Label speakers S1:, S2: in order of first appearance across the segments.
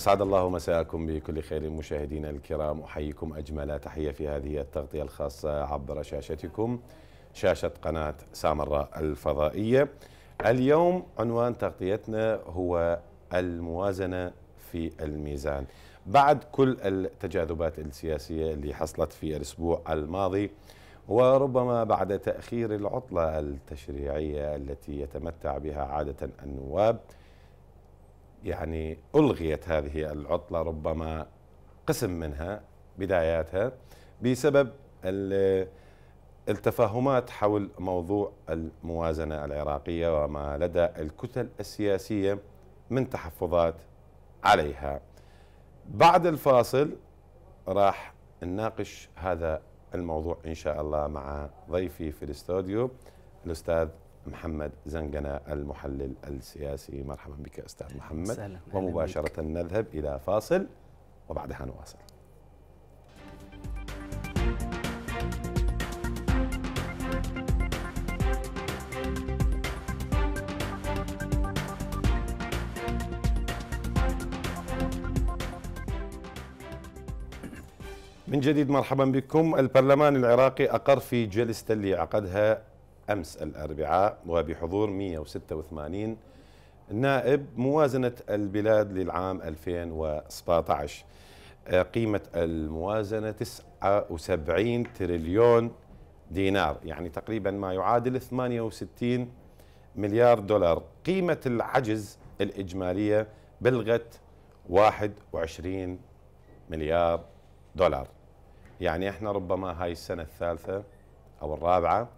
S1: أسعد الله مساءكم بكل خير مشاهدينا الكرام أحييكم أجمل تحية في هذه التغطية الخاصة عبر شاشتكم شاشة قناة سامراء الفضائية اليوم عنوان تغطيتنا هو الموازنة في الميزان بعد كل التجاذبات السياسية اللي حصلت في الأسبوع الماضي وربما بعد تأخير العطلة التشريعية التي يتمتع بها عادة النواب يعني ألغيت هذه العطلة ربما قسم منها بداياتها بسبب التفاهمات حول موضوع الموازنة العراقية وما لدى الكتل السياسية من تحفظات عليها بعد الفاصل راح نناقش هذا الموضوع إن شاء الله مع ضيفي في الاستوديو الأستاذ محمد زنقنا المحلل السياسي مرحبا بك أستاذ محمد سلام. ومباشرة نذهب إلى فاصل وبعدها نواصل من جديد مرحبا بكم البرلمان العراقي أقر في جلسة اللي عقدها أمس الأربعاء وبحضور 186 نائب موازنة البلاد للعام 2017 آه، قيمة الموازنة 79 تريليون دينار يعني تقريبا ما يعادل 68 مليار دولار قيمة العجز الإجمالية بلغت 21 مليار دولار يعني احنا ربما هاي السنة الثالثة أو الرابعة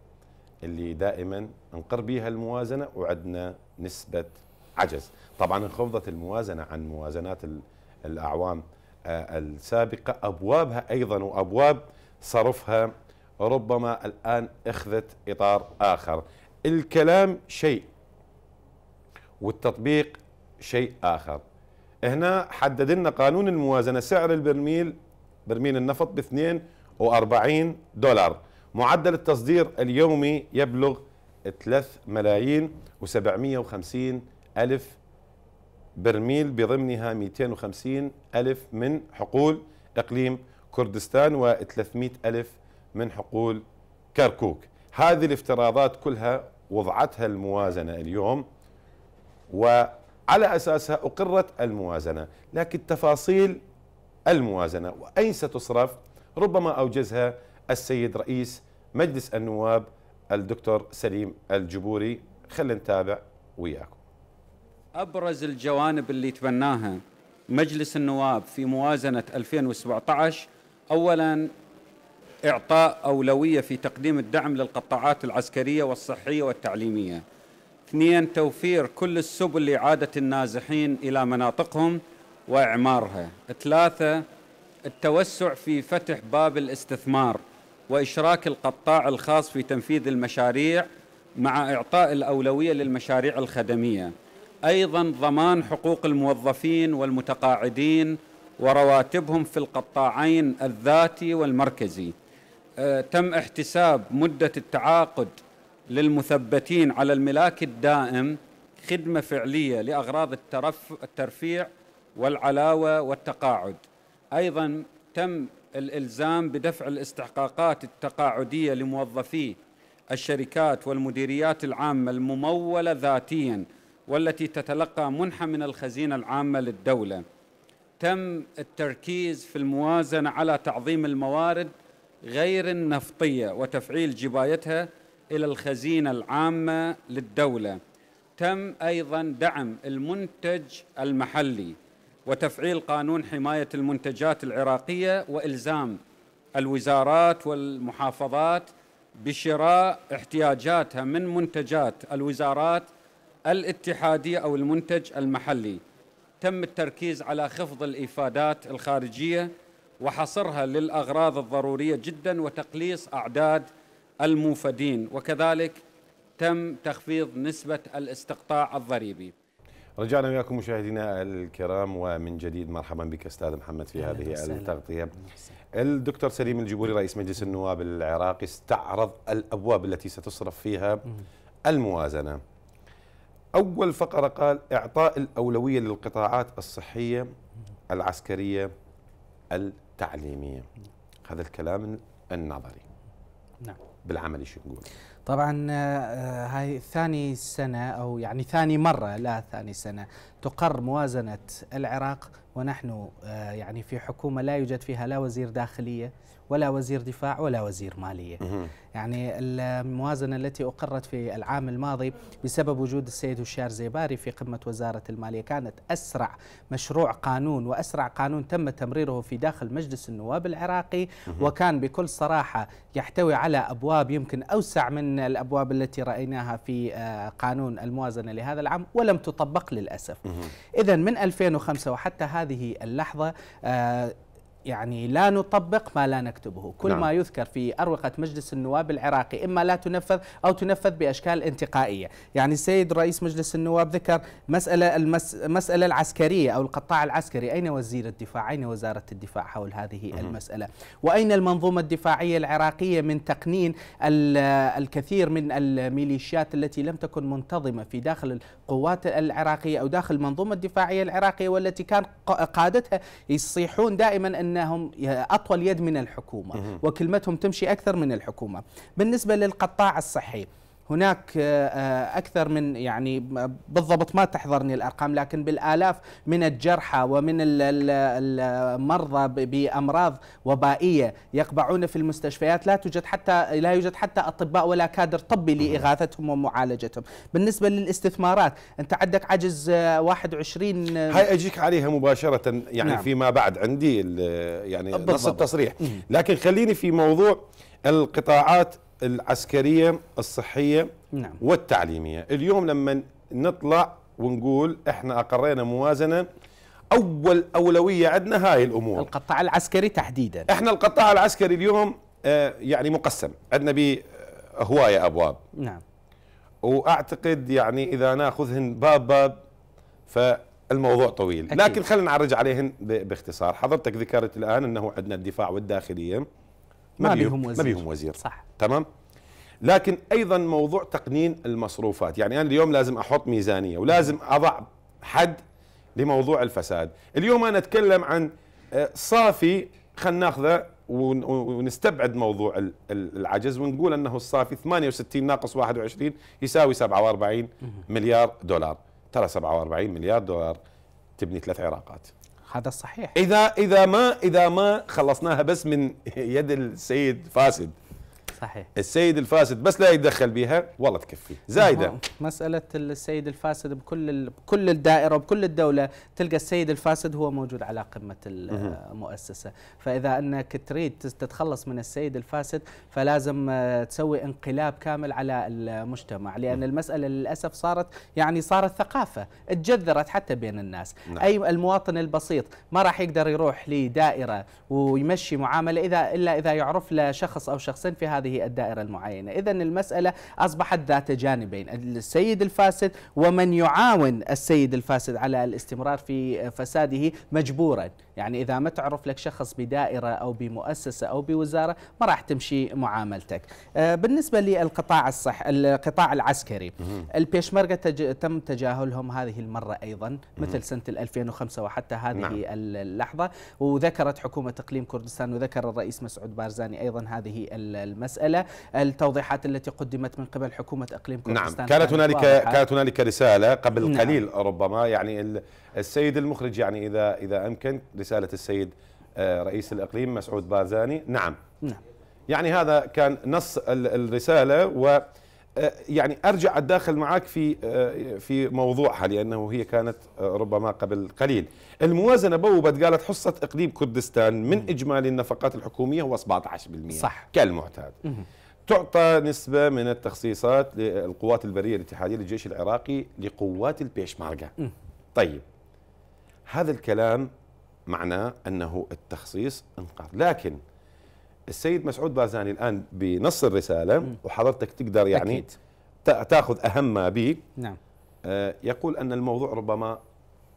S1: اللي دائما نقر بها الموازنة وعدنا نسبة عجز طبعا انخفضت الموازنة عن موازنات الأعوام آه، السابقة أبوابها أيضا وأبواب صرفها ربما الآن أخذت إطار آخر الكلام شيء والتطبيق شيء آخر هنا حدد لنا قانون الموازنة سعر البرميل برميل النفط ب 42 دولار معدل التصدير اليومي يبلغ 3 ملايين و750 ألف برميل بضمنها 250 ألف من حقول إقليم كردستان و300 ألف من حقول كركوك هذه الافتراضات كلها وضعتها الموازنة اليوم وعلى أساسها أقرت الموازنة لكن تفاصيل الموازنة وأين ستصرف ربما أوجزها السيد رئيس مجلس النواب الدكتور سليم الجبوري خلينا نتابع وياكم
S2: أبرز الجوانب اللي تبناها مجلس النواب في موازنة 2017 أولا إعطاء أولوية في تقديم الدعم للقطاعات العسكرية والصحية والتعليمية اثنين توفير كل السبل لإعادة النازحين إلى مناطقهم وإعمارها ثلاثة التوسع في فتح باب الاستثمار وإشراك القطاع الخاص في تنفيذ المشاريع مع إعطاء الأولوية للمشاريع الخدمية أيضا ضمان حقوق الموظفين والمتقاعدين ورواتبهم في القطاعين الذاتي والمركزي أه، تم احتساب مدة التعاقد للمثبتين على الملاك الدائم خدمة فعلية لأغراض الترفيع والعلاوة والتقاعد أيضا تم الالزام بدفع الاستحقاقات التقاعديه لموظفي الشركات والمديريات العامه المموله ذاتيا والتي تتلقى منحه من الخزينه العامه للدوله. تم التركيز في الموازنه على تعظيم الموارد غير النفطيه وتفعيل جبايتها الى الخزينه العامه للدوله. تم ايضا دعم المنتج المحلي وتفعيل قانون حماية المنتجات العراقية وإلزام الوزارات والمحافظات بشراء احتياجاتها من منتجات الوزارات الاتحادية أو المنتج المحلي تم التركيز على خفض الإفادات الخارجية وحصرها للأغراض الضرورية جدا وتقليص أعداد الموفدين وكذلك تم تخفيض نسبة الاستقطاع الضريبي
S1: رجعنا وياكم مشاهدينا الكرام ومن جديد مرحبا بك استاذ محمد في هذه سهل. التغطيه الدكتور سليم الجبوري رئيس مجلس النواب العراقي استعرض الابواب التي ستصرف فيها الموازنه اول فقره قال اعطاء الاولويه للقطاعات الصحيه العسكريه التعليميه هذا الكلام النظري نعم بالعمل شو نقول
S3: طبعا آه، آه، هاي ثاني سنة أو يعني ثاني مرة لا ثاني سنة تقر موازنة العراق ونحن آه، يعني في حكومة لا يوجد فيها لا وزير داخلية ولا وزير دفاع ولا وزير مالية يعني الموازنة التي أقرت في العام الماضي بسبب وجود السيد هشام زيباري في قمة وزارة المالية كانت أسرع مشروع قانون وأسرع قانون تم تمريره في داخل مجلس النواب العراقي وكان بكل صراحة يحتوي على أبواب يمكن أوسع من الأبواب التي رأيناها في آه، قانون الموازنة لهذا العام ولم تطبق للأسف إذا من 2005 وحتى هذا هذه اللحظة آه، يعني لا نطبق ما لا نكتبه كل نعم. ما يذكر في أروقة مجلس النواب العراقي إما لا تنفذ أو تنفذ بأشكال انتقائية يعني السيد رئيس مجلس النواب ذكر مسألة المسألة العسكرية أو القطاع العسكري أين وزير الدفاع أين وزارة الدفاع حول هذه المسألة وأين المنظومة الدفاعية العراقية من تقنين الكثير من الميليشيات التي لم تكن منتظمة في داخل القوات العراقية أو داخل المنظومة الدفاعية العراقية والتي كان قادتها يصيحون دائما أنهم أطول يد من الحكومة وكلمتهم تمشي أكثر من الحكومة بالنسبة للقطاع الصحي هناك آه، آه، اكثر من يعني بالضبط ما تحضرني الارقام لكن بالالاف من الجرحى ومن المرضى بامراض وبائيه يقبعون في المستشفيات لا توجد حتى لا يوجد حتى اطباء ولا كادر طبي لاغاثتهم ومعالجتهم، بالنسبه للاستثمارات انت عندك عجز 21 آه، هاي
S1: اجيك عليها مباشره يعني نعم. فيما بعد عندي يعني نص التصريح، لكن خليني في موضوع القطاعات العسكريه الصحيه نعم. والتعليميه اليوم لما نطلع ونقول احنا اقرينا موازنه اول اولويه عندنا هاي الامور القطاع العسكري تحديدا احنا القطاع العسكري اليوم آه، يعني مقسم عندنا به هوايه ابواب نعم واعتقد يعني اذا ناخذهن باب باب فالموضوع طويل أكيد. لكن خلينا نعرج عليهن باختصار حضرتك ذكرت الان انه عندنا الدفاع والداخليه ما, بيهم وزير ما بيهم وزير صح تمام لكن ايضا موضوع تقنين المصروفات يعني انا اليوم لازم احط ميزانيه ولازم اضع حد لموضوع الفساد اليوم انا اتكلم عن آه، صافي خلينا ناخذه ونستبعد موضوع العجز ونقول انه الصافي 68 ناقص 21 يساوي 47 مليار دولار ترى 47 مليار دولار تبني ثلاث عراقات هذا صحيح اذا اذا ما اذا ما خلصناها بس من يد السيد فاسد صحيح السيد الفاسد بس لا يتدخل بها والله تكفي زايده
S3: مساله السيد الفاسد بكل بكل الدائره وبكل الدوله تلقى السيد الفاسد هو موجود على قمه المؤسسه فاذا انك تريد تتخلص من السيد الفاسد فلازم آه، تسوي انقلاب كامل على المجتمع لان المساله للاسف صارت يعني صارت ثقافه تجذرت حتى بين الناس نعم. اي المواطن البسيط ما راح يقدر يروح لدائره ويمشي معامله اذا الا اذا يعرف له شخص او شخصين في هذه هذه الدائرة المعينة إذا المسألة أصبحت ذات جانبين السيد الفاسد ومن يعاون السيد الفاسد على الاستمرار في فساده مجبورا يعني إذا ما تعرف لك شخص بدائرة أو بمؤسسة أو بوزارة ما راح تمشي معاملتك آه، بالنسبة للقطاع الصح القطاع العسكري البيشمركة تج... تم تجاهلهم هذه المرة أيضا مثل سنة 2005 وحتى هذه نعم. اللحظة وذكرت حكومة إقليم كردستان وذكر الرئيس مسعود بارزاني أيضا هذه المسألة المسألة التوضيحات التي قدمت من قبل حكومة إقليم نعم. كردستان نعم كانت هنالك كانت
S1: هنالك رسالة قبل نعم. قليل ربما يعني السيد المخرج يعني إذا إذا أمكن رسالة السيد آه، رئيس الإقليم مسعود بارزاني نعم نعم يعني هذا كان نص الرسالة و آه، يعني ارجع اتداخل معك في آه، في موضوعها لانه هي كانت آه، ربما قبل قليل. الموازنه بوبت قالت حصه اقليم كردستان من اجمالي النفقات الحكوميه هو 17% صح كالمعتاد. تعطى نسبة من التخصيصات للقوات البرية الاتحادية للجيش العراقي لقوات البيشماركة طيب هذا الكلام معناه أنه التخصيص انقاذ لكن السيد مسعود بازاني الان بنص الرساله وحضرتك تقدر يعني أكيد. تاخذ اهم ما به نعم آه، يقول ان الموضوع ربما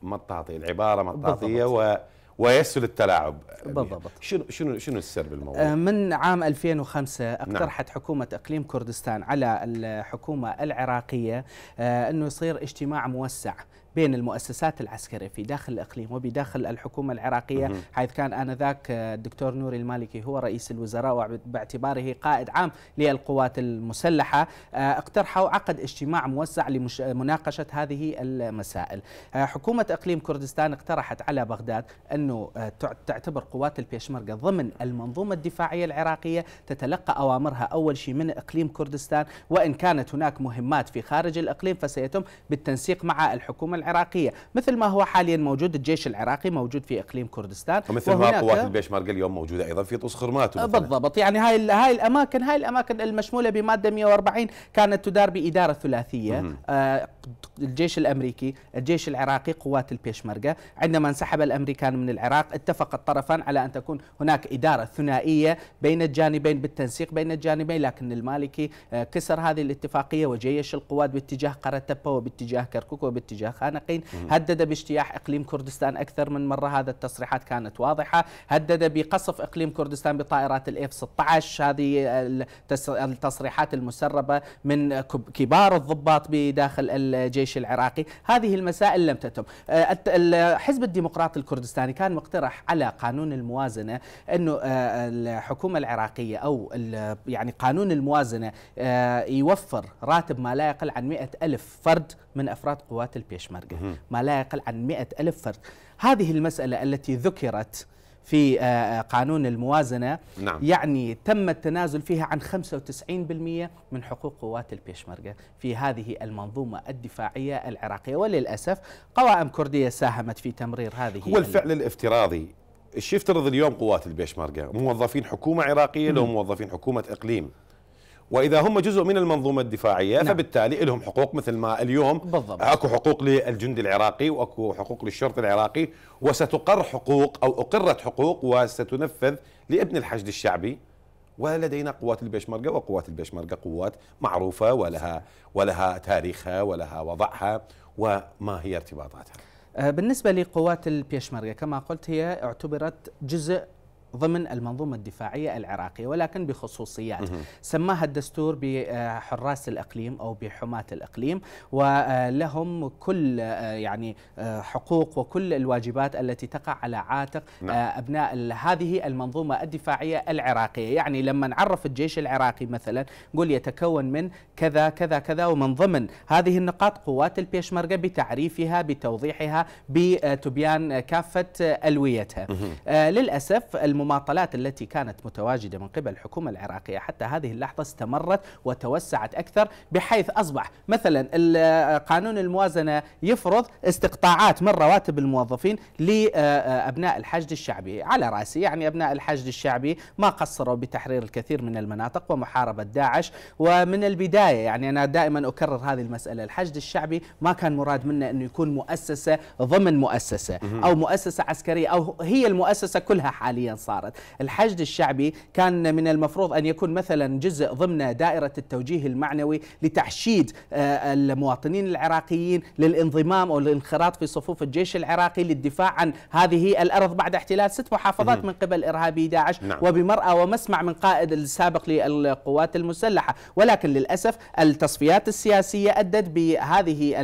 S1: مطاطي العباره مطاطيه و ويسهل التلاعب بالضبط شنو شنو شنو السر بالموضوع؟ آه،
S3: من عام 2005 نعم. اقترحت نعم. حكومه اقليم كردستان على الحكومه العراقيه آه، انه يصير اجتماع موسع بين المؤسسات العسكرية في داخل الإقليم وبداخل الحكومة العراقية حيث كان آنذاك آه، الدكتور نوري المالكي هو رئيس الوزراء وباعتباره قائد عام للقوات المسلحة آه، اقترحوا عقد اجتماع موسع لمناقشة هذه المسائل آه، حكومة إقليم كردستان اقترحت على بغداد أنه تعتبر قوات البيشمركة ضمن المنظومة الدفاعية العراقية تتلقى أوامرها أول شيء من إقليم كردستان وإن كانت هناك مهمات في خارج الإقليم فسيتم بالتنسيق مع الحكومة العراقيه مثل ما هو حاليا موجود الجيش العراقي موجود في اقليم كردستان ومثل ما قوات
S1: البيش اليوم موجوده ايضا في طوس خرمات بالضبط
S3: يعني هاي هاي الاماكن هاي الاماكن المشموله بماده 140 كانت تدار باداره ثلاثيه آه، الجيش الامريكي الجيش العراقي قوات البيشمركه عندما انسحب الامريكان من العراق اتفق الطرفان على ان تكون هناك اداره ثنائيه بين الجانبين بالتنسيق بين الجانبين لكن المالكي آه، كسر هذه الاتفاقيه وجيش القوات باتجاه قرى تبه وباتجاه كركوك وباتجاه خان الخانقين هدد باجتياح إقليم كردستان أكثر من مرة هذا التصريحات كانت واضحة هدد بقصف إقليم كردستان بطائرات الاف 16 هذه التصريحات المسربة من كبار الضباط بداخل الجيش العراقي هذه المسائل لم تتم آه، الحزب الديمقراطي الكردستاني كان مقترح على قانون الموازنة أنه آه، الحكومة العراقية أو يعني قانون الموازنة آه، يوفر راتب ما لا يقل عن 100 ألف فرد من أفراد قوات البيشمركة ما لا يقل عن مئة ألف فرد هذه المسألة التي ذكرت في آه، آه، قانون الموازنة نعم. يعني تم التنازل فيها عن 95% من حقوق قوات البيشمركة في هذه المنظومة الدفاعية العراقية وللأسف قوائم كردية ساهمت في تمرير هذه هو الفعل
S1: الافتراضي ايش يفترض اليوم قوات البيشمركة موظفين حكومة عراقية لو موظفين حكومة إقليم واذا هم جزء من المنظومه الدفاعيه نعم. فبالتالي لهم حقوق مثل ما اليوم بالضبط. اكو حقوق للجندي العراقي واكو حقوق للشرطي العراقي وستقر حقوق او اقرت حقوق وستنفذ لابن الحشد الشعبي ولدينا قوات البشمركه وقوات البشمركه قوات معروفه ولها ولها تاريخها ولها وضعها وما هي ارتباطاتها
S3: آه، بالنسبة لقوات البيشمركة كما قلت هي اعتبرت جزء ضمن المنظومة الدفاعية العراقية ولكن بخصوصيات سماها الدستور بحراس آه، الأقليم أو بحماة الأقليم ولهم آه، كل آه، يعني حقوق وكل الواجبات التي تقع على عاتق نعم. أبناء هذه المنظومة الدفاعية العراقية يعني لما نعرف الجيش العراقي مثلا نقول يتكون من كذا كذا كذا ومن ضمن هذه النقاط قوات البيشمركة بتعريفها بتوضيحها بتبيان كافة ألويتها للأسف المم المماطلات التي كانت متواجدة من قبل الحكومة العراقية حتى هذه اللحظة استمرت وتوسعت أكثر بحيث أصبح مثلا قانون الموازنة يفرض استقطاعات من رواتب الموظفين لأبناء الحشد الشعبي على رأسي يعني أبناء الحشد الشعبي ما قصروا بتحرير الكثير من المناطق ومحاربة داعش ومن البداية يعني أنا دائما أكرر هذه المسألة الحشد الشعبي ما كان مراد منه أنه يكون مؤسسة ضمن مؤسسة أو مؤسسة عسكرية أو هي المؤسسة كلها حاليا صار صارت الحشد الشعبي كان من المفروض أن يكون مثلا جزء ضمن دائرة التوجيه المعنوي لتحشيد آه، المواطنين العراقيين للانضمام أو الانخراط في صفوف الجيش العراقي للدفاع عن هذه الأرض بعد احتلال ست محافظات من قبل إرهابي داعش نعم. وبمرأة ومسمع من قائد السابق للقوات المسلحة ولكن للأسف التصفيات السياسية أدت بهذه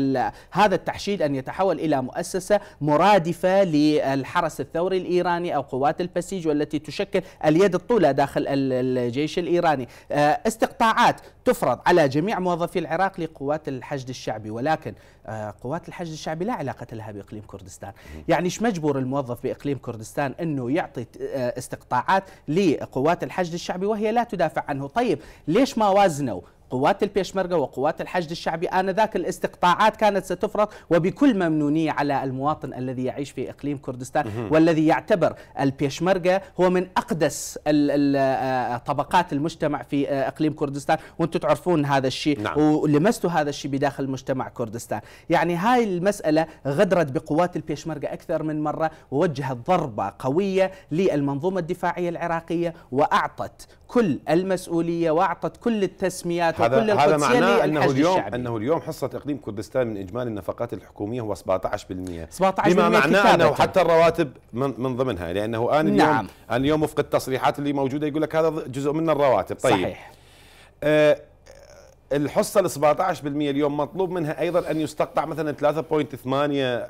S3: هذا التحشيد أن يتحول إلى مؤسسة مرادفة للحرس الثوري الإيراني أو قوات البسيج ولا التي تشكل اليد الطولة داخل الجيش الإيراني آه، استقطاعات تفرض على جميع موظفي العراق لقوات الحشد الشعبي ولكن آه، قوات الحشد الشعبي لا علاقة لها بإقليم كردستان يعني إيش مجبور الموظف بإقليم كردستان أنه يعطي آه، استقطاعات لقوات الحشد الشعبي وهي لا تدافع عنه طيب ليش ما وازنوا قوات البيشمركة وقوات الحشد الشعبي آنذاك الاستقطاعات كانت ستفرض وبكل ممنونية على المواطن الذي يعيش في إقليم كردستان والذي يعتبر البيشمركة هو من أقدس آه، طبقات المجتمع في آه، إقليم كردستان وأنتم تعرفون هذا الشيء نعم. ولمستوا هذا الشيء بداخل مجتمع كردستان يعني هاي المسألة غدرت بقوات البيشمركة أكثر من مرة ووجهت ضربة قوية للمنظومة الدفاعية العراقية وأعطت كل المسؤولية وأعطت كل التسميات وكل هذا معناه انه اليوم الشعبي.
S1: انه اليوم حصه اقليم كردستان من اجمالي النفقات الحكوميه هو 17% 17% بما معناه انه حتى الرواتب من, من ضمنها لانه ان اليوم نعم. اليوم وفق التصريحات اللي موجوده يقول لك هذا جزء من الرواتب طيب صحيح آه الحصه ال 17% اليوم مطلوب منها ايضا ان يستقطع مثلا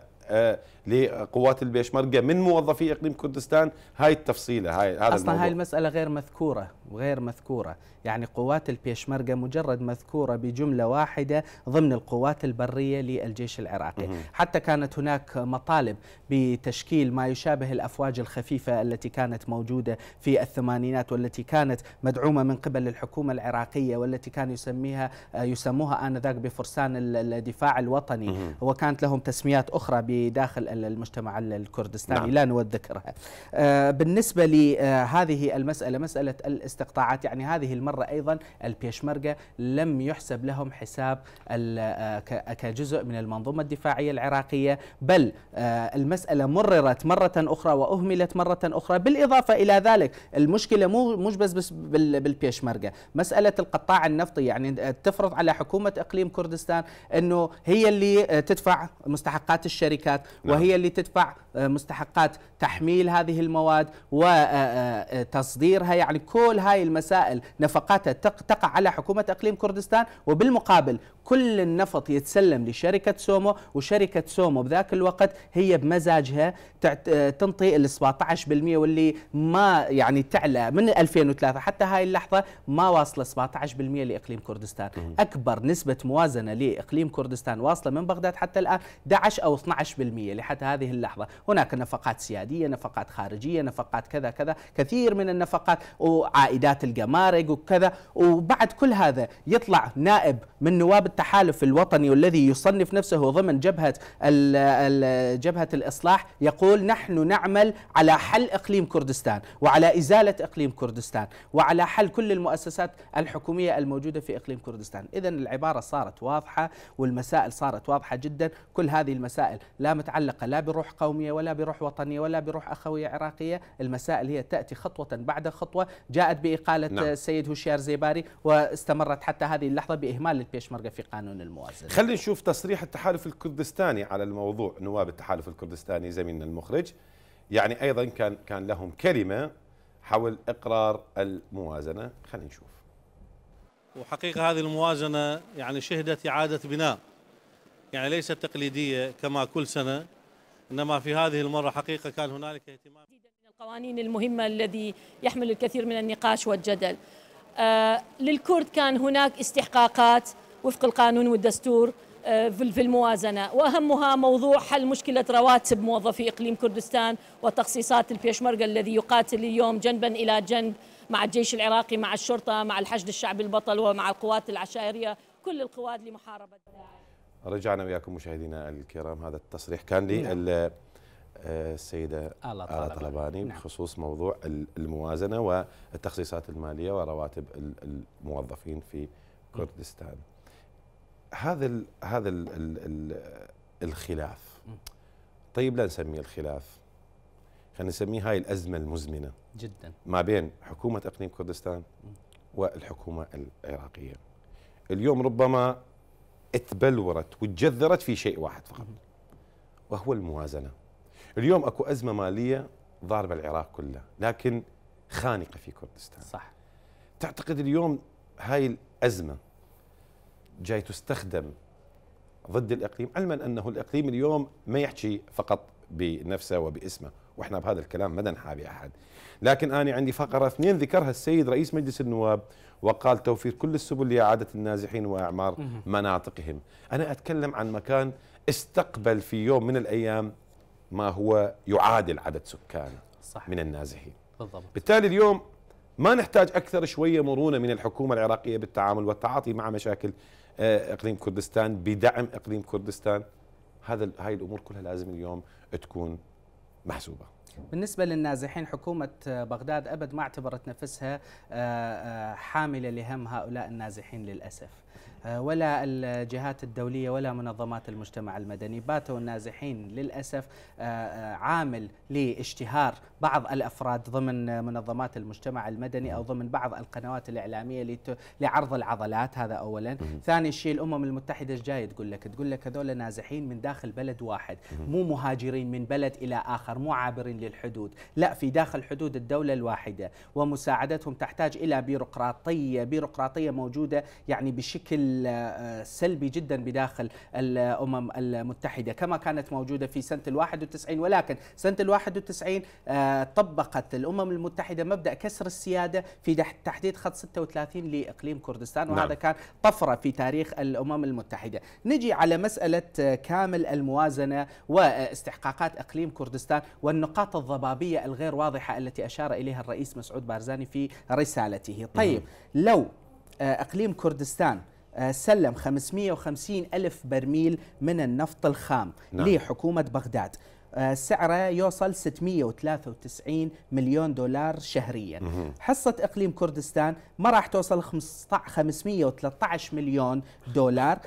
S1: 3.8 آه، لقوات البيشمركه من موظفي اقليم كردستان هاي التفصيله هاي هذا اصلا الموضوع. هاي
S3: المساله غير مذكوره وغير مذكورة يعني قوات البيشمركة مجرد مذكورة بجملة واحدة ضمن القوات البرية للجيش العراقي حتى كانت هناك مطالب بتشكيل ما يشابه الأفواج الخفيفة التي كانت موجودة في الثمانينات والتي كانت مدعومة من قبل الحكومة العراقية والتي كان يسميها يسموها آنذاك بفرسان الدفاع الوطني وكانت لهم تسميات أخرى بداخل المجتمع الكردستاني نعم. لا نود ذكرها آه، بالنسبة لهذه المسألة مسألة الاستقلال الاستقطاعات يعني هذه المرة أيضا البيشمركة لم يحسب لهم حساب آه، آه، كجزء من المنظومة الدفاعية العراقية بل آه، المسألة مررت مرة أخرى وأهملت مرة أخرى بالإضافة إلى ذلك المشكلة مو مش بس بالبيشمركة مسألة القطاع النفطي يعني تفرض على حكومة إقليم كردستان أنه هي اللي تدفع مستحقات الشركات نعم. وهي اللي تدفع مستحقات تحميل هذه المواد وتصديرها يعني كل هذه هاي المسائل نفقاتها تقع على حكومة أقليم كردستان وبالمقابل كل النفط يتسلم لشركة سومو وشركة سومو بذاك الوقت هي بمزاجها آه، تنطي ال 17% واللي ما يعني تعلى من 2003 حتى هاي اللحظة ما واصلة 17% لإقليم كردستان أكبر نسبة موازنة لإقليم كردستان واصلة من بغداد حتى الآن 11 أو 12% لحتى هذه اللحظة هناك نفقات سيادية نفقات خارجية نفقات كذا كذا كثير من النفقات وعائد عائدات الجمارك وكذا وبعد كل هذا يطلع نائب من نواب التحالف الوطني والذي يصنف نفسه ضمن جبهة جبهة الإصلاح يقول نحن نعمل على حل إقليم كردستان وعلى إزالة إقليم كردستان وعلى حل كل المؤسسات الحكومية الموجودة في إقليم كردستان إذا العبارة صارت واضحة والمسائل صارت واضحة جدا كل هذه المسائل لا متعلقة لا بروح قومية ولا بروح وطنية ولا بروح أخوية عراقية المسائل هي تأتي خطوة بعد خطوة جاءت بإقالة نعم. السيد هوشيار زيباري واستمرت حتى هذه اللحظة بإهمال البيشمركة في قانون الموازنة
S1: خلينا نشوف تصريح التحالف الكردستاني على الموضوع نواب التحالف الكردستاني زميلنا المخرج يعني أيضا كان كان لهم كلمة حول إقرار الموازنة خلينا نشوف وحقيقة هذه الموازنة يعني شهدت إعادة بناء يعني ليست تقليدية كما كل سنة إنما في هذه المرة حقيقة كان هنالك اهتمام
S4: القوانين المهمة الذي يحمل الكثير من النقاش والجدل آه، للكرد كان هناك استحقاقات وفق القانون والدستور آه، في الموازنة وأهمها موضوع حل مشكلة رواتب موظفي إقليم كردستان وتخصيصات البيشمركة الذي يقاتل اليوم جنبا إلى جنب مع الجيش العراقي مع الشرطة مع الحشد الشعبي البطل ومع القوات العشائرية كل القوات لمحاربة
S1: رجعنا وياكم مشاهدينا الكرام هذا التصريح كان نعم. لي السيدة آلا طلباني نعم. بخصوص موضوع الموازنة والتخصيصات المالية ورواتب الموظفين في كردستان هذا ال هذا ال ال الخلاف طيب لا نسميه الخلاف خلينا نسميه هاي الأزمة المزمنة جدا ما بين حكومة إقليم كردستان والحكومة العراقية اليوم ربما تبلورت وتجذرت في شيء واحد فقط وهو الموازنه اليوم اكو ازمه ماليه ضاربه العراق كله لكن خانقه في كردستان صح تعتقد اليوم هاي الازمه جاي تستخدم ضد الاقليم علما انه الاقليم اليوم ما يحكي فقط بنفسه وباسمه واحنا بهذا الكلام ما نحابي احد لكن انا عندي فقره اثنين ذكرها السيد رئيس مجلس النواب وقال توفير كل السبل لاعاده النازحين واعمار مناطقهم انا اتكلم عن مكان استقبل في يوم من الايام ما هو يعادل عدد سكان صح. من النازحين بالضبط. بالتالي اليوم ما نحتاج أكثر شوية مرونة من الحكومة العراقية بالتعامل والتعاطي مع مشاكل آه، إقليم كردستان بدعم إقليم كردستان هذا هاي الأمور كلها لازم اليوم تكون محسوبة
S3: بالنسبة للنازحين حكومة آه، بغداد أبد ما اعتبرت نفسها آه، حاملة لهم هؤلاء النازحين للأسف آه، ولا الجهات الدولية ولا منظمات المجتمع المدني باتوا النازحين للأسف آه، آه، عامل لاشتهار بعض الأفراد ضمن منظمات المجتمع المدني أو ضمن بعض القنوات الإعلامية لعرض العضلات هذا أولا ثاني شيء الأمم المتحدة ايش تقول لك تقول لك هذول نازحين من داخل بلد واحد مو مهاجرين من بلد إلى آخر مو عابرين للحدود لا في داخل حدود الدولة الواحدة ومساعدتهم تحتاج إلى بيروقراطية بيروقراطية موجودة يعني بشكل السلبي آه، جدا بداخل الأمم المتحدة كما كانت موجودة في سنة الواحد والتسعين ولكن سنة الواحد والتسعين آه، طبقت الأمم المتحدة مبدأ كسر السيادة في تحديد خط 36 لإقليم كردستان وهذا نعم. كان طفرة في تاريخ الأمم المتحدة نجي على مسألة آه، كامل الموازنة واستحقاقات إقليم كردستان والنقاط الضبابية الغير واضحة التي أشار إليها الرئيس مسعود بارزاني في رسالته طيب لو إقليم كردستان آه، سلم 550 ألف برميل من النفط الخام نعم. لحكومة بغداد آه، سعره يوصل 693 مليون دولار شهريا مه. حصة إقليم كردستان ما راح توصل 513 مليون دولار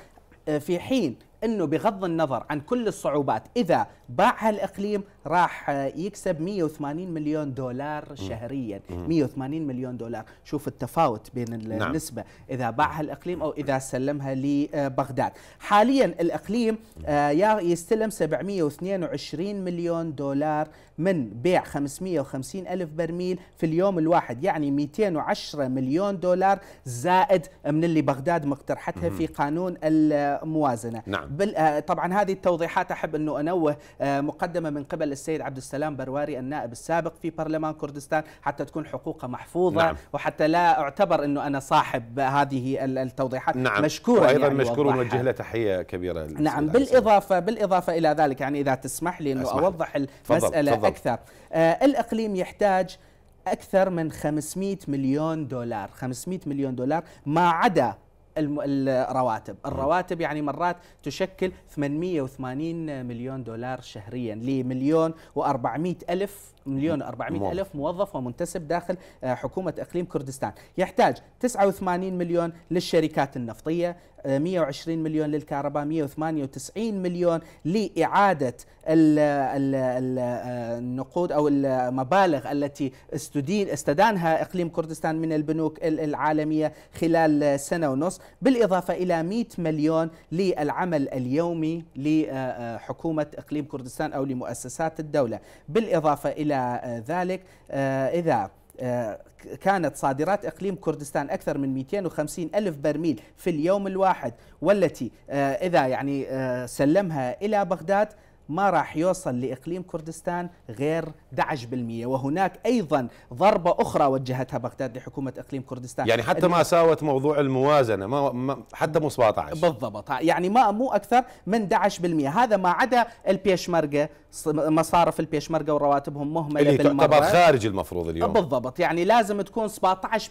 S3: آه، في حين انه بغض النظر عن كل الصعوبات اذا باعها الاقليم راح يكسب 180 مليون دولار شهريا 180 مليون دولار شوف التفاوت بين نعم. النسبه اذا باعها الاقليم او اذا سلمها لبغداد حاليا الاقليم آه، يستلم 722 مليون دولار من بيع 550 الف برميل في اليوم الواحد يعني 210 مليون دولار زائد من اللي بغداد مقترحتها في قانون الموازنه نعم. آه، طبعا هذه التوضيحات احب انه انوه آه، مقدمه من قبل السيد عبد السلام برواري النائب السابق في برلمان كردستان حتى تكون حقوقه محفوظه نعم. وحتى لا اعتبر انه انا صاحب هذه التوضيحات نعم. مشكورا وايضا يعني مشكور ونوجه له
S1: تحيه كبيره
S3: نعم بالاضافه بالاضافه الى ذلك يعني اذا تسمح لي انه اوضح المساله فضل. اكثر آه الاقليم يحتاج اكثر من 500 مليون دولار 500 مليون دولار ما عدا الرواتب الرواتب يعني مرات تشكل 880 مليون دولار شهريا لمليون و400 ألف مليون و400 ألف موظف ومنتسب داخل آه، حكومة إقليم كردستان يحتاج 89 مليون للشركات النفطية 120 آه، مليون للكهرباء 198 مليون لإعادة النقود أو المبالغ التي استدانها إقليم كردستان من البنوك العالمية خلال سنة ونص بالإضافة إلى 100 مليون للعمل اليومي لحكومة إقليم كردستان أو لمؤسسات الدولة بالإضافة إلى آه، ذلك آه، إذا آه، كانت صادرات إقليم كردستان أكثر من 250 ألف برميل في اليوم الواحد والتي إذا يعني سلمها إلى بغداد ما راح يوصل لإقليم كردستان غير 11% وهناك أيضا ضربة أخرى وجهتها بغداد لحكومة إقليم كردستان يعني حتى ما
S1: ساوت موضوع الموازنة ما, حتى مو 17
S3: بالضبط يعني ما مو أكثر من 11% هذا ما عدا البيشمركة مصارف البيشمركة ورواتبهم مهملة اللي بالمرة تعتبر خارج
S1: المفروض اليوم
S3: بالضبط يعني لازم تكون 17%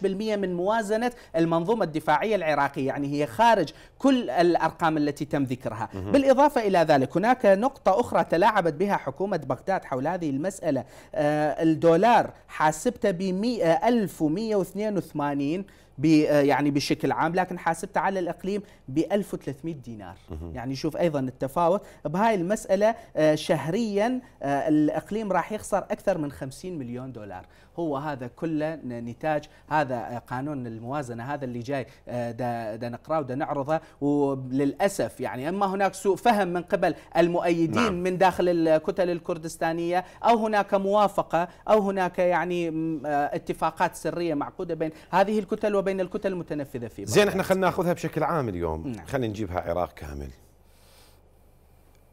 S3: من موازنة المنظومة الدفاعية العراقية يعني هي خارج كل الأرقام التي تم ذكرها بالإضافة إلى ذلك هناك نقطة أخرى أخرى تلاعبت بها حكومة بغداد حول هذه المسألة آه، الدولار حاسبته ب 1182 آه، يعني بشكل عام لكن حاسبته على الاقليم ب 1300 دينار يعني شوف ايضا التفاوت بهاي المساله آه، شهريا الاقليم راح يخسر اكثر من 50 مليون دولار هو هذا كله نتاج هذا قانون الموازنه هذا اللي جاي آه، دا, نقراه ودا نعرضه وللاسف يعني اما هناك سوء فهم من قبل المؤيدين نعم. من داخل الكتل الكردستانيه او هناك موافقه او هناك يعني آه، اتفاقات سريه معقوده بين هذه الكتل وبين الكتل المتنفذه في زين احنا
S1: خلينا ناخذها بشكل عام اليوم نعم. خلينا نجيبها عراق كامل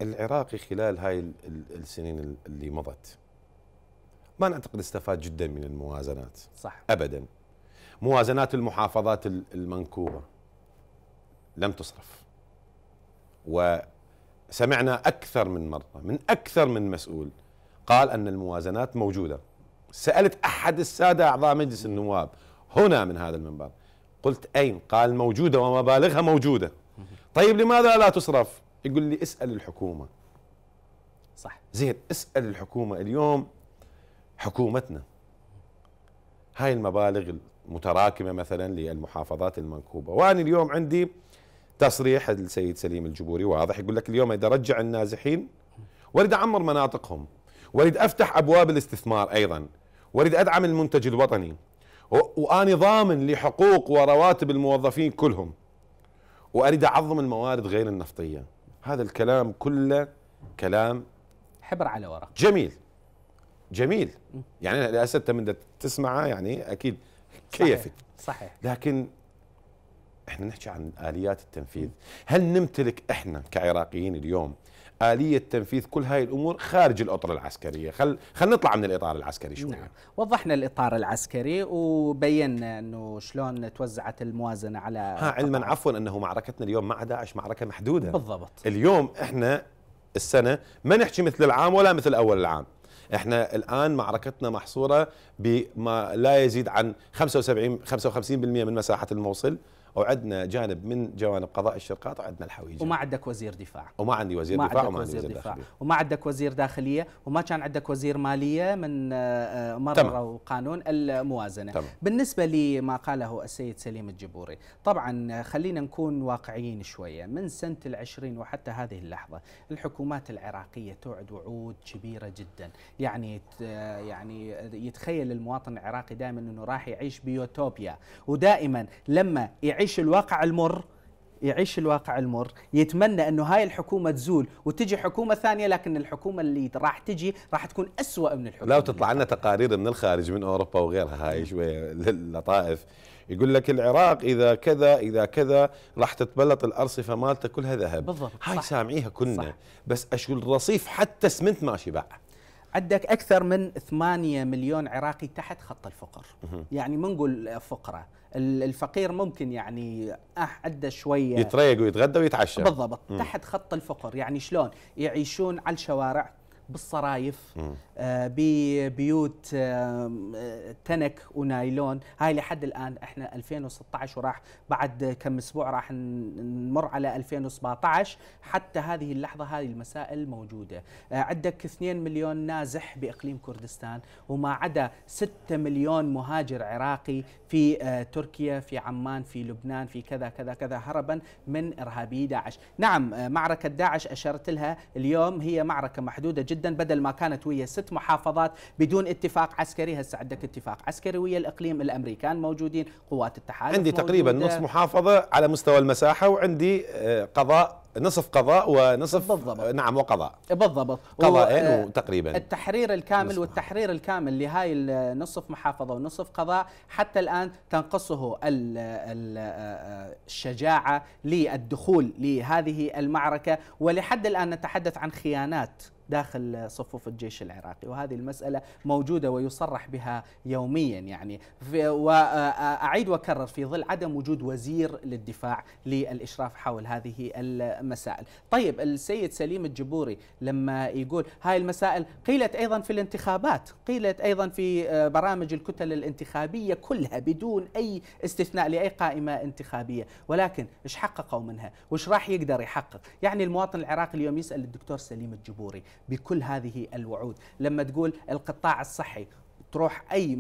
S1: العراقي خلال هاي السنين اللي مضت ما نعتقد استفاد جدا من الموازنات صح ابدا موازنات المحافظات المنكوبه لم تصرف وسمعنا اكثر من مره من اكثر من مسؤول قال ان الموازنات موجوده سالت احد الساده اعضاء مجلس النواب هنا من هذا المنبر قلت اين قال موجوده ومبالغها موجوده طيب لماذا لا تصرف يقول لي اسال الحكومه صح زين اسال الحكومه اليوم حكومتنا هاي المبالغ المتراكمة مثلا للمحافظات المنكوبة وأنا اليوم عندي تصريح السيد سليم الجبوري واضح يقول لك اليوم أريد أرجع النازحين وأريد أعمر مناطقهم وأريد أفتح أبواب الاستثمار أيضا وأريد أدعم المنتج الوطني وأنا ضامن لحقوق ورواتب الموظفين كلهم وأريد أعظم الموارد غير النفطية هذا الكلام كله كلام حبر على ورق جميل جميل يعني انا اسد من تسمعه يعني اكيد كيفك صحيح صحيح لكن احنا نحكي عن اليات التنفيذ هل نمتلك احنا كعراقيين اليوم آلية تنفيذ كل هاي الأمور خارج الأطر العسكرية خل خلينا نطلع من الإطار العسكري شوي نعم.
S3: وضحنا الإطار العسكري وبينا أنه شلون توزعت الموازنة على ها علما
S1: عفوا أنه معركتنا اليوم مع داعش معركة محدودة بالضبط اليوم إحنا السنة ما نحكي مثل العام ولا مثل أول العام احنا الان معركتنا محصوره بما لا يزيد عن 75 55% من مساحه الموصل او عندنا جانب من جوانب قضاء الشرقات وعندنا الحويجه
S3: وما عندك وزير دفاع
S1: وما عندي وزير وما دفاع وما عندي وزير دفاع داخلية.
S3: وما عندك وزير داخليه وما كان عندك وزير ماليه من آه، مره قانون الموازنه تمام. بالنسبه لما قاله السيد سليم الجبوري طبعا آه، خلينا نكون واقعيين شويه من سنه العشرين وحتى هذه اللحظه الحكومات العراقيه توعد وعود كبيره جدا يعني آه، يعني يتخيل المواطن العراقي دائما انه راح يعيش بيوتوبيا ودائما لما يعيش يعيش الواقع المر يعيش الواقع المر يتمنى انه هاي الحكومه تزول وتجي حكومه ثانيه لكن الحكومه اللي راح تجي راح تكون أسوأ من الحكومه
S1: لا وتطلع لنا تقارير من الخارج من اوروبا وغيرها هاي شويه لطائف يقول لك العراق اذا كذا اذا كذا راح تتبلط الارصفه مالته كلها ذهب بالضبط هاي صح. سامعيها كنا صح. بس اشو الرصيف حتى سمنت ما شبع
S3: عندك اكثر من 8 مليون عراقي تحت خط الفقر يعني ما نقول فقره الفقير ممكن يعني أحد شوية يتريق ويتغدى ويتعشى بالضبط تحت خط الفقر يعني شلون يعيشون على الشوارع بالصرايف آه، ببيوت آه، تنك ونايلون هاي لحد الان احنا 2016 وراح بعد كم اسبوع راح نمر على 2017 حتى هذه اللحظه هذه المسائل موجوده آه، عندك 2 مليون نازح باقليم كردستان وما عدا 6 مليون مهاجر عراقي في تركيا في عمان في لبنان في كذا كذا كذا هربا من ارهابي داعش نعم معركه داعش اشرت لها اليوم هي معركه محدوده جدا جدا بدل ما كانت ويا ست محافظات بدون اتفاق عسكري هسه عندك اتفاق عسكري ويا الاقليم الامريكان موجودين قوات التحالف عندي تقريبا نص
S1: محافظه على مستوى المساحه وعندي آه، قضاء نصف قضاء ونصف بالضبط نعم وقضاء
S3: بالضبط قضاء وتقريبا التحرير الكامل نصف. والتحرير الكامل لهاي النصف محافظه ونصف قضاء حتى الان تنقصه الشجاعه للدخول لهذه المعركه ولحد الان نتحدث عن خيانات داخل صفوف الجيش العراقي وهذه المسألة موجودة ويصرح بها يوميا يعني وأعيد وأكرر في ظل عدم وجود وزير للدفاع للإشراف حول هذه مسائل طيب السيد سليم الجبوري لما يقول هاي المسائل قيلت أيضا في الانتخابات قيلت أيضا في آه، برامج الكتل الانتخابية كلها بدون أي استثناء لأي قائمة انتخابية ولكن إيش حققوا منها وإيش راح يقدر يحقق يعني المواطن العراقي اليوم يسأل الدكتور سليم الجبوري بكل هذه الوعود لما تقول القطاع الصحي تروح اي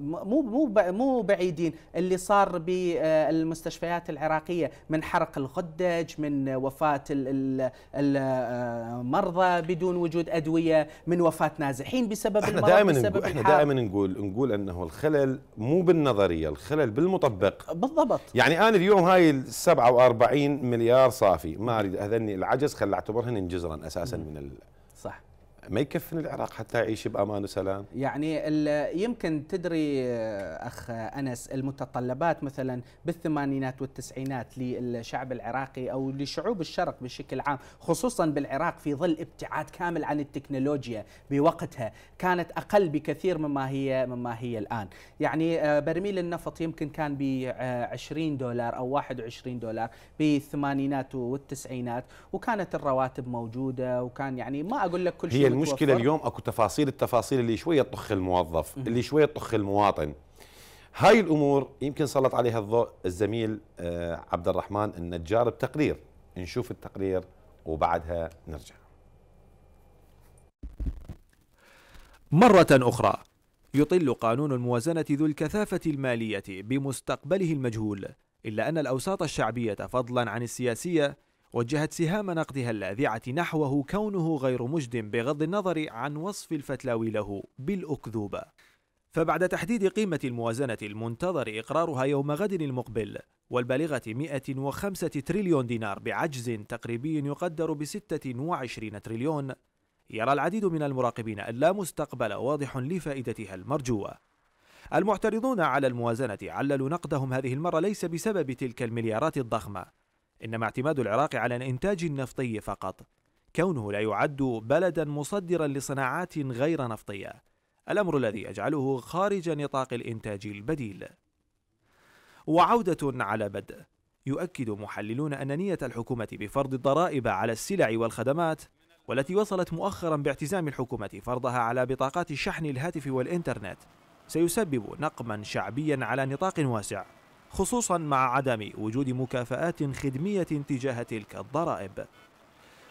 S3: مو مو مو بعيدين اللي صار بالمستشفيات آه، العراقيه من حرق الخدج من وفاه المرضى آه، بدون وجود ادويه من وفاه نازحين بسبب احنا دائما بسبب احنا دائما
S1: نقول نقول انه الخلل مو بالنظريه الخلل بالمطبق بالضبط يعني انا اليوم هاي ال 47 مليار صافي ما اريد اذني العجز خل اعتبرهن جزرا اساسا من ما يكفن العراق حتى يعيش بامان وسلام
S3: يعني يمكن تدري اخ انس المتطلبات مثلا بالثمانينات والتسعينات للشعب العراقي او لشعوب الشرق بشكل عام خصوصا بالعراق في ظل ابتعاد كامل عن التكنولوجيا بوقتها كانت اقل بكثير مما هي مما هي الان يعني آه، برميل النفط يمكن كان ب 20 آه، دولار او 21 دولار بالثمانينات والتسعينات وكانت الرواتب موجوده وكان يعني ما اقول لك كل شيء المشكله اليوم
S1: اكو تفاصيل التفاصيل اللي شويه تطخ الموظف اللي شويه تطخ المواطن هاي الامور يمكن سلط عليها الضوء الزميل آه، عبد الرحمن النجار بتقرير نشوف التقرير وبعدها نرجع مرة أخرى يطل
S4: قانون الموازنة ذو الكثافة المالية بمستقبله المجهول إلا أن الأوساط الشعبية فضلا عن السياسية وجهت سهام نقدها اللاذعة نحوه كونه غير مجد بغض النظر عن وصف الفتلاوي له بالأكذوبة فبعد تحديد قيمة الموازنة المنتظر إقرارها يوم غد المقبل والبالغة 105 تريليون دينار بعجز تقريبي يقدر ب 26 تريليون يرى العديد من المراقبين أن لا مستقبل واضح لفائدتها المرجوة المعترضون على الموازنة عللوا نقدهم هذه المرة ليس بسبب تلك المليارات الضخمة إنما اعتماد العراق على الإنتاج النفطي فقط كونه لا يعد بلدا مصدرا لصناعات غير نفطية الأمر الذي يجعله خارج نطاق الإنتاج البديل وعودة على بدء يؤكد محللون أن نية الحكومة بفرض الضرائب على السلع والخدمات والتي وصلت مؤخرا باعتزام الحكومة فرضها على بطاقات شحن الهاتف والإنترنت سيسبب نقما شعبيا على نطاق واسع خصوصا مع عدم وجود مكافآت خدمية تجاه تلك الضرائب.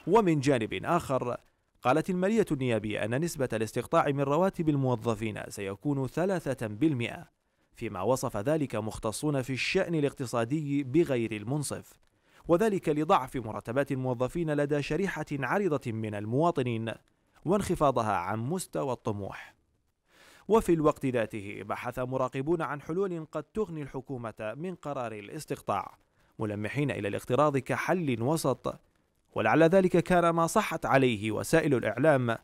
S4: ومن جانب آخر، قالت المالية النيابية أن نسبة الاستقطاع من رواتب الموظفين سيكون 3%، فيما وصف ذلك مختصون في الشأن الاقتصادي بغير المنصف، وذلك لضعف مرتبات الموظفين لدى شريحة عريضة من المواطنين، وانخفاضها عن مستوى الطموح. وفي الوقت ذاته بحث مراقبون عن حلول قد تغني الحكومة من قرار الاستقطاع ملمحين إلى الاقتراض كحل وسط ولعل ذلك كان ما صحت عليه وسائل الإعلام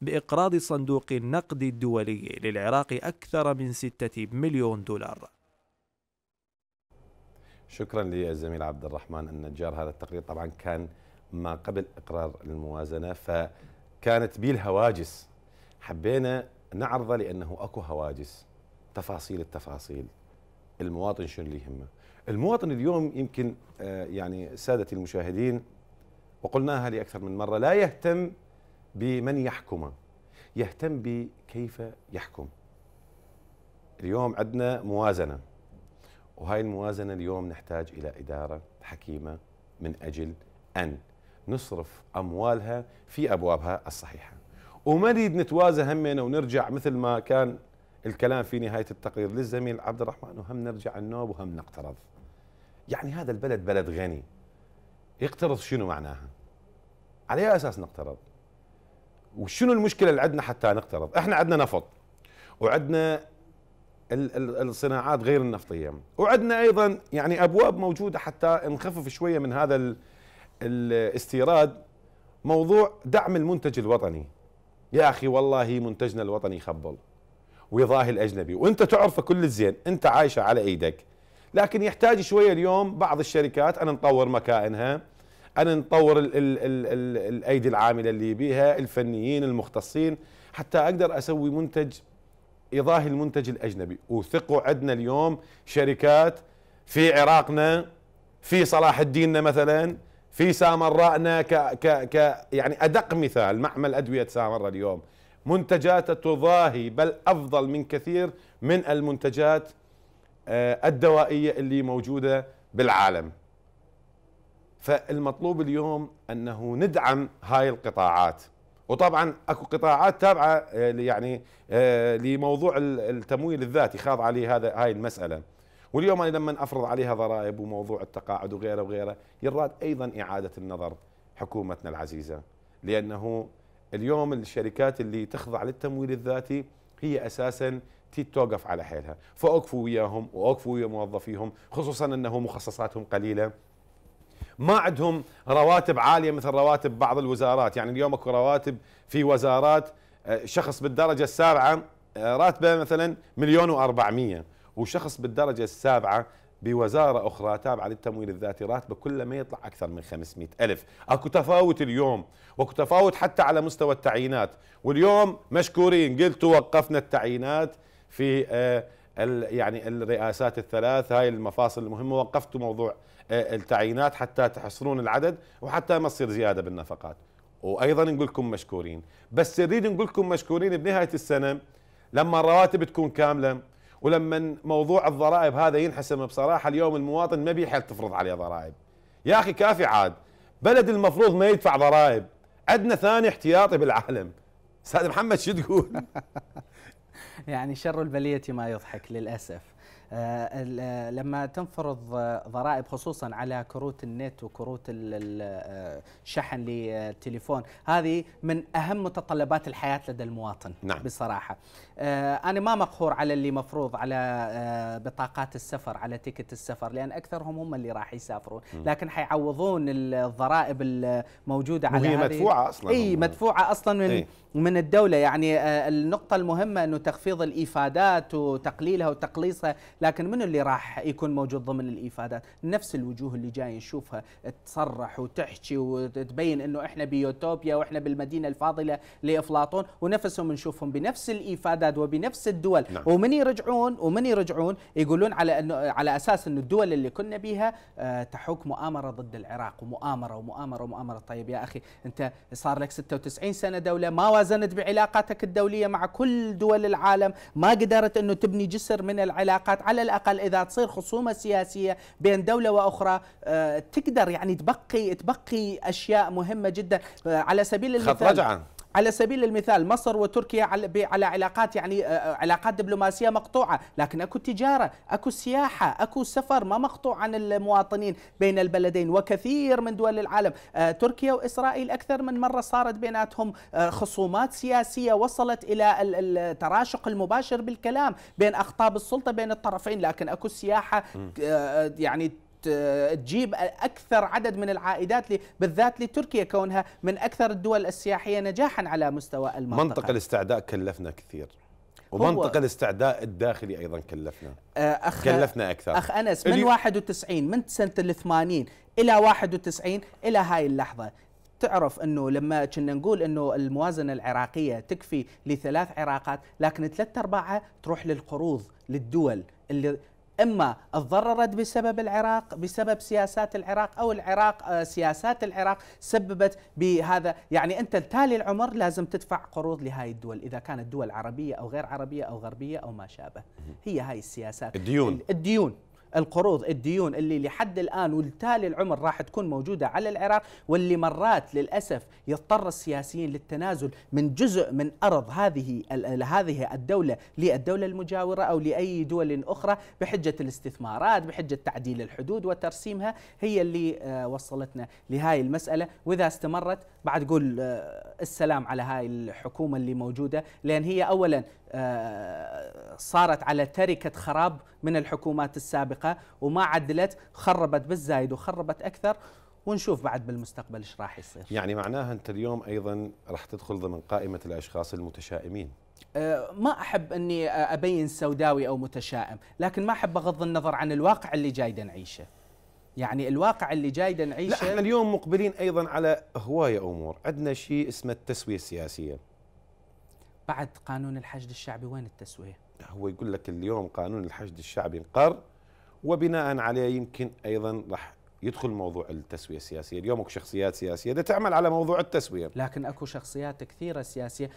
S4: بإقراض صندوق النقد الدولي للعراق أكثر من ستة مليون دولار
S1: شكرا للزميل عبد الرحمن النجار هذا التقرير طبعا كان ما قبل إقرار الموازنة فكانت بيه الهواجس حبينا نعرضه لانه اكو هواجس تفاصيل التفاصيل المواطن شنو اللي يهمه المواطن اليوم يمكن آه، يعني سادتي المشاهدين وقلناها لأكثر من مرة لا يهتم بمن يحكمه يهتم بكيف يحكم اليوم عندنا موازنة وهاي الموازنة اليوم نحتاج إلى إدارة حكيمة من أجل أن نصرف أموالها في أبوابها الصحيحة وما نريد نتوازى همنا ونرجع مثل ما كان الكلام في نهايه التقرير للزميل عبد الرحمن وهم نرجع النوب وهم نقترض. يعني هذا البلد بلد غني. يقترض شنو معناها؟ على اي اساس نقترض؟ وشنو المشكله اللي عندنا حتى نقترض؟ احنا عندنا نفط وعندنا الصناعات غير النفطيه وعندنا ايضا يعني ابواب موجوده حتى نخفف شويه من هذا الاستيراد موضوع دعم المنتج الوطني يا اخي والله منتجنا الوطني يخبل ويضاهي الاجنبي وانت تعرفه كل الزين انت عايشه على ايدك لكن يحتاج شويه اليوم بعض الشركات ان نطور مكائنها ان نطور الايدي العامله اللي بيها الفنيين المختصين حتى اقدر اسوي منتج يضاهي المنتج الاجنبي وثقوا عندنا اليوم شركات في عراقنا في صلاح الديننا مثلا في سامرائنا ك ك ك يعني ادق مثال معمل ادويه سامراء اليوم منتجاته تضاهي بل افضل من كثير من المنتجات آه، الدوائيه اللي موجوده بالعالم. فالمطلوب اليوم انه ندعم هاي القطاعات وطبعا اكو قطاعات تابعه آه، يعني آه، لموضوع التمويل الذاتي خاض عليه هذا هاي المساله. واليوم أنا لما أفرض عليها ضرائب وموضوع التقاعد وغيره وغيره يراد أيضا إعادة النظر حكومتنا العزيزة لأنه اليوم الشركات اللي تخضع للتمويل الذاتي هي أساسا توقف على حيلها فأوقفوا وياهم وأوقفوا ويا موظفيهم خصوصا أنه مخصصاتهم قليلة ما عندهم رواتب عالية مثل رواتب بعض الوزارات يعني اليوم اكو رواتب في وزارات آه، شخص بالدرجة السابعة آه، راتبه مثلا مليون وأربعمية وشخص بالدرجة السابعة بوزارة أخرى تابعة للتمويل الذاتي راتبه كل ما يطلع أكثر من 500 ألف أكو تفاوت اليوم وأكو تفاوت حتى على مستوى التعيينات واليوم مشكورين قلتوا وقفنا التعيينات في آه، يعني الرئاسات الثلاث هاي المفاصل المهمة وقفتوا موضوع آه، التعيينات حتى تحصلون العدد وحتى ما تصير زيادة بالنفقات وأيضا نقول لكم مشكورين بس نريد نقول لكم مشكورين بنهاية السنة لما الرواتب تكون كاملة ولما موضوع الضرائب هذا ينحسم بصراحه اليوم المواطن ما بيحل تفرض عليه ضرائب يا اخي كافي عاد بلد المفروض ما يدفع ضرائب عندنا ثاني احتياطي بالعالم استاذ محمد شو تقول
S3: يعني شر البليه ما يضحك للاسف آه، آه، لما تنفرض ضرائب خصوصا على كروت النت وكروت الشحن آه، للتليفون هذه من اهم متطلبات الحياه لدى المواطن نعم. بصراحه آه، انا ما مقهور على اللي مفروض على آه، بطاقات السفر على تيكت السفر لان اكثرهم هم اللي راح يسافرون لكن حيعوضون الضرائب الموجوده على وهي مدفوعه اصلا اي مدفوعه اصلا من ايه؟ من الدوله يعني آه، النقطه المهمه انه تخفيض الايفادات وتقليلها وتقليصها لكن من اللي راح يكون موجود ضمن الايفادات نفس الوجوه اللي جاي نشوفها تصرح وتحكي وتبين انه احنا بيوتوبيا واحنا بالمدينه الفاضله لافلاطون ونفسهم نشوفهم بنفس الايفادات البلاد وبنفس الدول نعم. ومن يرجعون ومن يرجعون يقولون على انه على اساس انه الدول اللي كنا بها آه، تحوك مؤامره ضد العراق ومؤامره ومؤامره ومؤامره طيب يا اخي انت صار لك 96 سنه دوله ما وازنت بعلاقاتك الدوليه مع كل دول العالم ما قدرت انه تبني جسر من العلاقات على الاقل اذا تصير خصومه سياسيه بين دوله واخرى آه، تقدر يعني تبقي تبقي اشياء مهمه جدا آه، على سبيل المثال خط رجعه على سبيل المثال مصر وتركيا على علاقات يعني آه، آه، علاقات دبلوماسيه مقطوعه، لكن اكو تجاره، اكو سياحه، اكو سفر ما مقطوع عن المواطنين بين البلدين وكثير من دول العالم، آه، تركيا واسرائيل اكثر من مره صارت بيناتهم خصومات سياسيه وصلت الى التراشق المباشر بالكلام بين اقطاب السلطه بين الطرفين، لكن اكو سياحه يعني تجيب اكثر عدد من العائدات بالذات لتركيا كونها من اكثر الدول السياحيه نجاحا على مستوى المنطقه. منطق
S1: الاستعداء كلفنا كثير. ومنطق الاستعداء الداخلي ايضا كلفنا آه، أخ كلفنا اكثر اخ انس من
S3: 91 من سنه ال 80 الى 91 الى هاي اللحظه تعرف انه لما كنا نقول انه الموازنه العراقيه تكفي لثلاث عراقات لكن ثلاث ارباعها تروح للقروض للدول اللي اما تضررت بسبب العراق بسبب سياسات العراق او العراق آه، سياسات العراق سببت بهذا يعني انت تالي العمر لازم تدفع قروض لهاي الدول اذا كانت دول عربيه او غير عربيه او غربيه او ما شابه هي هاي السياسات الديون الديون القروض الديون اللي لحد الآن والتالي العمر راح تكون موجودة على العراق واللي مرات للأسف يضطر السياسيين للتنازل من جزء من أرض هذه هذه الدولة للدولة المجاورة أو لأي دول أخرى بحجة الاستثمارات بحجة تعديل الحدود وترسيمها هي اللي آه، وصلتنا لهاي المسألة وإذا استمرت بعد قول آه، السلام على هاي الحكومة اللي موجودة لأن هي أولا آه، صارت على تركة خراب من الحكومات السابقة وما عدلت خربت بالزايد وخربت أكثر ونشوف بعد بالمستقبل ايش راح يصير
S1: يعني معناها انت اليوم ايضا راح تدخل ضمن قائمه الاشخاص المتشائمين
S3: آه، ما احب اني ابين سوداوي او متشائم لكن ما احب اغض النظر عن الواقع اللي جاي نعيشه يعني الواقع اللي جاي نعيشه لا احنا
S1: اليوم مقبلين ايضا على هوايه امور عندنا شيء اسمه التسويه السياسيه
S3: بعد قانون الحشد الشعبي وين التسويه؟
S1: هو يقول لك اليوم قانون الحشد الشعبي انقر وبناء عليه يمكن ايضا راح يدخل موضوع التسويه السياسيه، اليوم اكو شخصيات سياسيه تعمل على موضوع التسويه. لكن اكو
S3: شخصيات كثيره سياسيه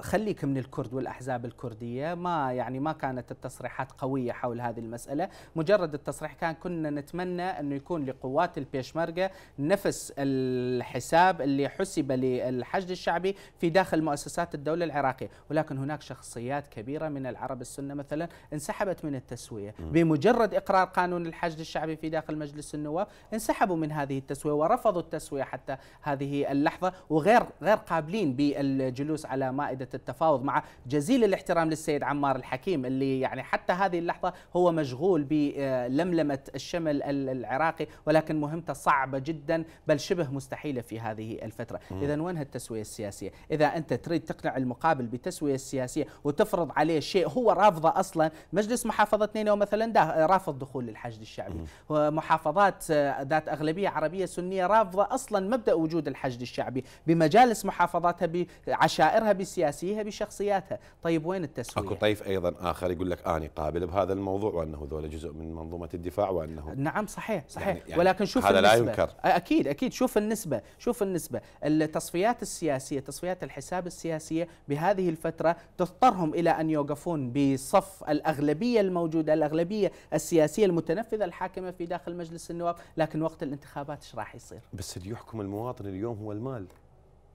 S3: خليك من الكرد والاحزاب الكرديه ما يعني ما كانت التصريحات قويه حول هذه المساله مجرد التصريح كان كنا نتمنى انه يكون لقوات البيشمركه نفس الحساب اللي حسب للحشد الشعبي في داخل مؤسسات الدوله العراقيه ولكن هناك شخصيات كبيره من العرب السنه مثلا انسحبت من التسويه بمجرد اقرار قانون الحشد الشعبي في داخل مجلس النواب انسحبوا من هذه التسويه ورفضوا التسويه حتى هذه اللحظه وغير غير قابلين بالجلوس على مائده فائدة التفاوض مع جزيل الاحترام للسيد عمار الحكيم اللي يعني حتى هذه اللحظة هو مشغول بلملمة الشمل العراقي ولكن مهمته صعبة جدا بل شبه مستحيلة في هذه الفترة إذا وين التسوية السياسية إذا أنت تريد تقنع المقابل بتسوية سياسية وتفرض عليه شيء هو رافضه أصلا مجلس محافظة نينوى مثلا ده رافض دخول الحشد الشعبي ومحافظات ذات أغلبية عربية سنية رافضة أصلا مبدأ وجود الحشد الشعبي بمجالس محافظاتها بعشائرها بسياسة سياسيها بشخصياتها طيب وين التسوية أكو
S1: طيف أيضا آخر يقول لك أنا قابل بهذا الموضوع وأنه ذولا جزء من منظومة الدفاع وأنه
S3: نعم صحيح يعني صحيح يعني يعني ولكن شوف هذا النسبة لا ينكر أكيد أكيد شوف النسبة شوف النسبة التصفيات السياسية تصفيات الحساب السياسية بهذه الفترة تضطرهم إلى أن يوقفون بصف الأغلبية الموجودة الأغلبية السياسية المتنفذة الحاكمة في داخل مجلس النواب لكن وقت الانتخابات ايش راح يصير
S1: بس اللي يحكم المواطن اليوم هو المال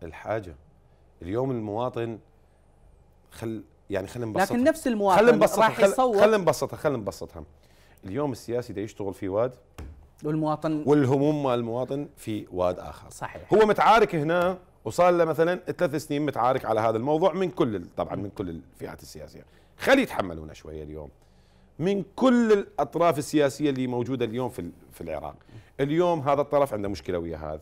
S1: الحاجه اليوم المواطن خل يعني خلينا نبسطها لكن نفس المواطن خلينا نبسطها راح يصوت خلينا نبسطها خلينا نبسطها اليوم السياسي ده يشتغل في واد والمواطن والهموم مال المواطن في واد اخر صحيح هو متعارك هنا وصار له مثلا ثلاث سنين متعارك على هذا الموضوع من كل طبعا من كل الفئات السياسيه خلي يتحملونا شويه اليوم من كل الاطراف السياسيه اللي موجوده اليوم في في العراق اليوم هذا الطرف عنده مشكله ويا هذا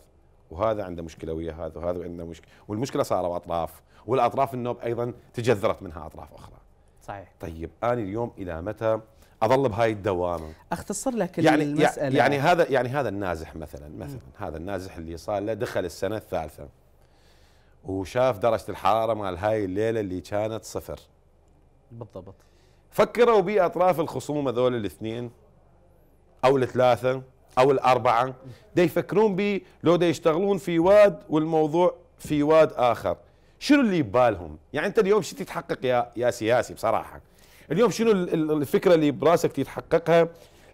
S1: وهذا عنده مشكله ويا هذا وهذا عنده مشكله والمشكله صاروا اطراف والاطراف النوب ايضا تجذرت منها اطراف اخرى صحيح طيب انا اليوم الى متى اظل بهاي الدوامه
S3: اختصر لك يعني المساله يعني
S1: هذا يعني هذا النازح مثلا مثلا م. هذا النازح اللي صار له دخل السنه الثالثه وشاف درجه الحراره مال هاي الليله اللي كانت صفر بالضبط فكروا باطراف الخصومه الخصوم هذول الاثنين او الثلاثه او الاربعه دا يفكرون بي لو دا يشتغلون في واد والموضوع في واد اخر شنو اللي ببالهم يعني انت اليوم شو تتحقق يا يا سياسي بصراحه اليوم شنو الفكره اللي براسك تتحققها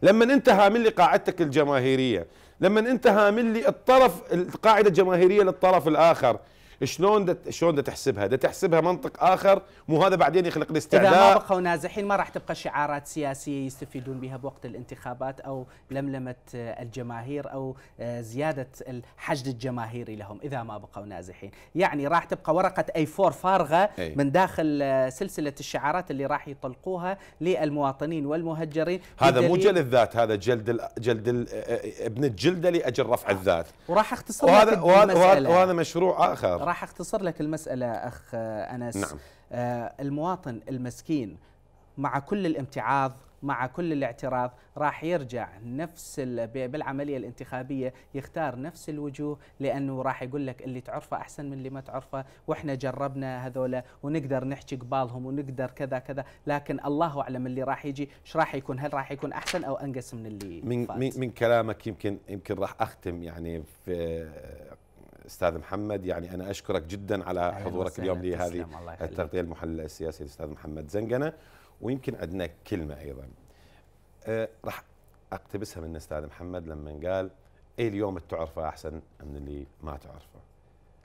S1: لما انت هامل لي قاعدتك الجماهيريه لما انت هامل لي الطرف القاعده الجماهيريه للطرف الاخر شلون ده شلون ده تحسبها؟ ده تحسبها منطق اخر مو هذا بعدين يخلق الاستعلاء اذا ما
S3: بقوا نازحين ما راح تبقى شعارات سياسيه يستفيدون بها بوقت الانتخابات او لملمه الجماهير او آه، زياده الحشد الجماهيري لهم اذا ما بقوا نازحين، يعني راح تبقى ورقه اي فور فارغه أي. من داخل آه، سلسله الشعارات اللي راح يطلقوها للمواطنين والمهجرين هذا مو جلد
S1: ذات هذا جلد جلد آه، ابن الجلده لاجل رفع الذات
S3: وراح اختصر وهذا, وهذا, وهذا
S1: مشروع اخر
S3: راح اختصر لك المسألة أخ آه، أنس نعم. آه، المواطن المسكين مع كل الامتعاض مع كل الاعتراض راح يرجع نفس بالعملية الانتخابية يختار نفس الوجوه لأنه راح يقول لك اللي تعرفه أحسن من اللي ما تعرفه وإحنا جربنا هذولا ونقدر نحكي قبالهم ونقدر كذا كذا لكن الله أعلم اللي راح يجي إيش راح يكون هل راح يكون أحسن أو أنقص من اللي من, فات. من, من
S1: كلامك يمكن يمكن راح أختم يعني في استاذ محمد يعني انا اشكرك جدا على حضورك اليوم لهذه التغطيه المحلل السياسي الاستاذ محمد زنقنه ويمكن عندنا كلمه ايضا أه راح اقتبسها من استاذ محمد لما قال اي اليوم تعرفه احسن من اللي ما تعرفه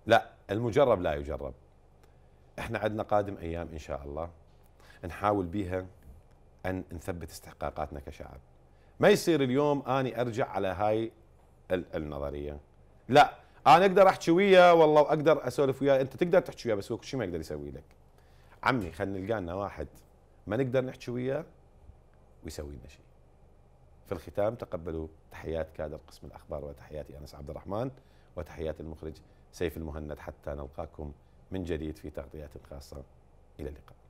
S1: لا المجرب لا يجرب احنا عندنا قادم ايام ان شاء الله نحاول بها ان نثبت استحقاقاتنا كشعب ما يصير اليوم اني ارجع على هاي النظريه لا انا اقدر احكي وياه والله واقدر اسولف وياه انت تقدر تحكي وياه بس هو شيء ما يقدر يسوي لك عمي خلينا نلقى لنا واحد ما نقدر نحكي وياه ويسوي لنا شيء في الختام تقبلوا تحيات كادر قسم الاخبار وتحياتي انس عبد الرحمن وتحيات المخرج سيف المهند حتى نلقاكم من جديد في تغطيات خاصه الى اللقاء